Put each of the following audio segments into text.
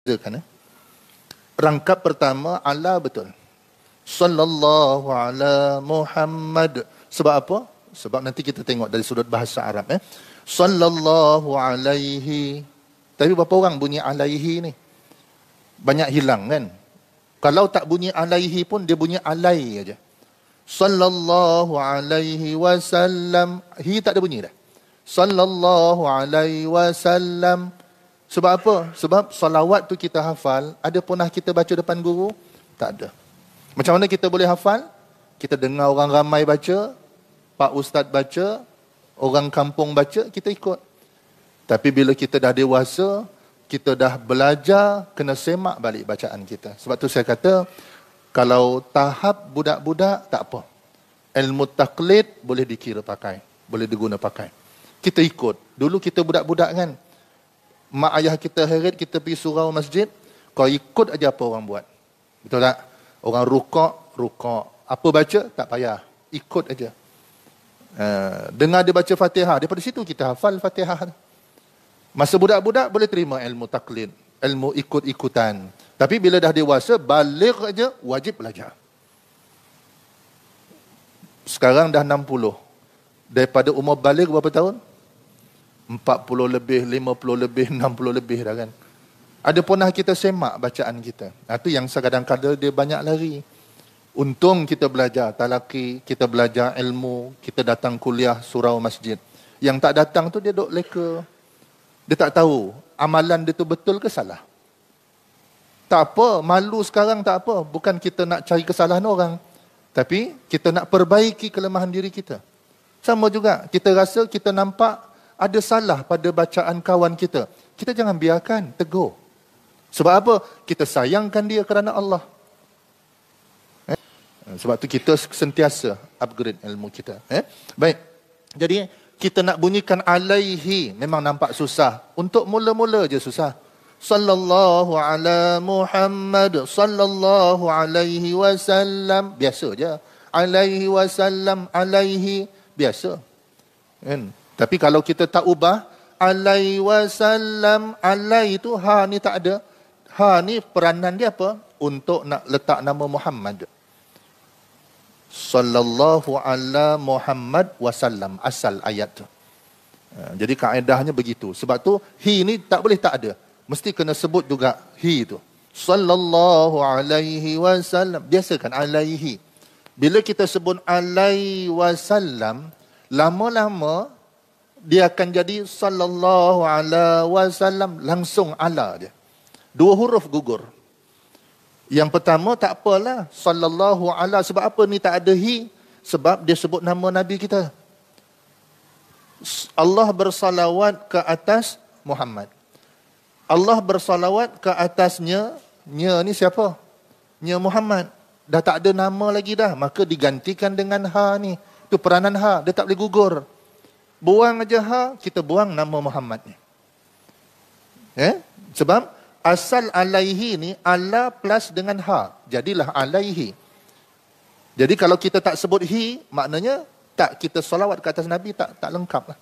bezakan eh? rangkap pertama Allah betul sallallahu ala Muhammad sebab apa sebab nanti kita tengok dari sudut bahasa Arab eh sallallahu alaihi tapi berapa orang bunyi alaihi ni banyak hilang kan kalau tak bunyi alaihi pun dia bunyi alai aja sallallahu alaihi wasallam hi tak ada bunyi dah sallallahu alaihi wasallam sebab apa? Sebab salawat tu kita hafal, ada pernah kita baca depan guru? Tak ada. Macam mana kita boleh hafal? Kita dengar orang ramai baca, Pak Ustaz baca, orang kampung baca, kita ikut. Tapi bila kita dah dewasa, kita dah belajar, kena semak balik bacaan kita. Sebab tu saya kata, kalau tahap budak-budak, tak apa. Ilmu taklid boleh dikira pakai, boleh diguna pakai. Kita ikut. Dulu kita budak-budak kan, mak ayah kita herit, kita pergi surau masjid, kau ikut aja apa orang buat. Betul tak? Orang rukuk, rukuk. Apa baca, tak payah. Ikut aja. Ha, uh, dengar dia baca fatihah, daripada situ kita hafal fatihah. Masa budak-budak boleh terima ilmu taklid, ilmu ikut-ikutan. Tapi bila dah dewasa, balik aja wajib belajar. Sekarang dah 60. Daripada umur balik berapa tahun? 40 lebih, 50 lebih, 60 lebih dah kan. Ada pernah kita semak bacaan kita. Itu yang kadang-kadang dia banyak lari. Untung kita belajar talaki, kita belajar ilmu, kita datang kuliah surau masjid. Yang tak datang tu dia dok leka. Dia tak tahu amalan dia tu betul ke salah. Tak apa, malu sekarang tak apa. Bukan kita nak cari kesalahan orang. Tapi kita nak perbaiki kelemahan diri kita. Sama juga, kita rasa kita nampak ada salah pada bacaan kawan kita, kita jangan biarkan, tegur. Sebab apa? Kita sayangkan dia kerana Allah. Eh? Sebab tu kita sentiasa upgrade ilmu kita. Eh? Baik. Jadi kita nak bunyikan alaihi memang nampak susah. Untuk mula-mula je susah. Sallallahu ala Muhammad sallallahu alaihi wasallam. Biasa je. Alaihi wasallam alaihi biasa. Kan? Eh? Tapi kalau kita tak ubah, alai wasallam, alai itu ha ni tak ada. Ha ni peranan dia apa? Untuk nak letak nama Muhammad. Sallallahu ala Muhammad wasallam. Asal ayat tu. Ha, jadi kaedahnya begitu. Sebab tu hi ni tak boleh tak ada. Mesti kena sebut juga hi tu. Sallallahu alaihi wasallam. Biasakan alaihi. Bila kita sebut alaihi wasallam, lama-lama dia akan jadi sallallahu alaihi wasallam langsung ala dia. Dua huruf gugur. Yang pertama tak apalah sallallahu ala sebab apa ni tak ada hi sebab dia sebut nama nabi kita. Allah bersalawat ke atas Muhammad. Allah bersalawat ke atasnya, nya ni siapa? Nya Muhammad. Dah tak ada nama lagi dah, maka digantikan dengan ha ni. tu peranan ha, dia tak boleh gugur. Buang aja ha, kita buang nama Muhammad ni. Eh? Sebab asal alaihi ni ala plus dengan ha. Jadilah alaihi. Jadi kalau kita tak sebut hi, maknanya tak kita solawat ke atas Nabi tak tak lengkap lah.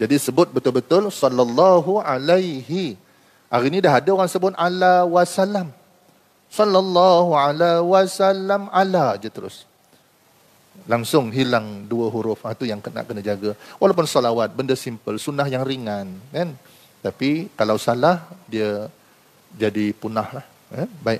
Jadi sebut betul-betul sallallahu alaihi. Hari ni dah ada orang sebut ala wasallam. Sallallahu ala wasallam ala je terus langsung hilang dua huruf itu ah, yang kena kena jaga walaupun salawat benda simple sunnah yang ringan kan tapi kalau salah dia jadi punah eh? baik